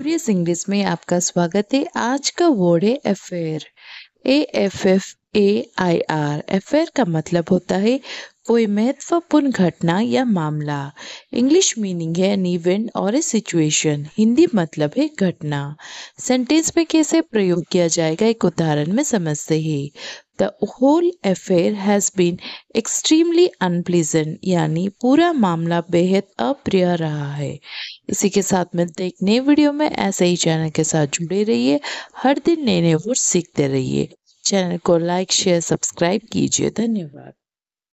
Prius English में आपका स्वागत है आज का वर्ड है affair A F F A I R affair का मतलब होता है कोई महत्वपूर्ण घटना या मामला इंग्लिश मीनिंग है एन इवेंट और ए सिचुएशन हिंदी मतलब है घटना सेंटेंस में कैसे प्रयोग किया जाएगा एक उदाहरण में समझते हैं the whole affair has been extremely unpleasant यानी पूरा मामला बेहद अप्रिय रहा है इसी के साथ मिलते एक नए वीडियो में ऐसे ही चैनल के साथ जुड़े रहिए हर दिन नए नए वर्ड सीखते रहिए चैनल को लाइक शेयर सब्सक्राइब कीजिए धन्यवाद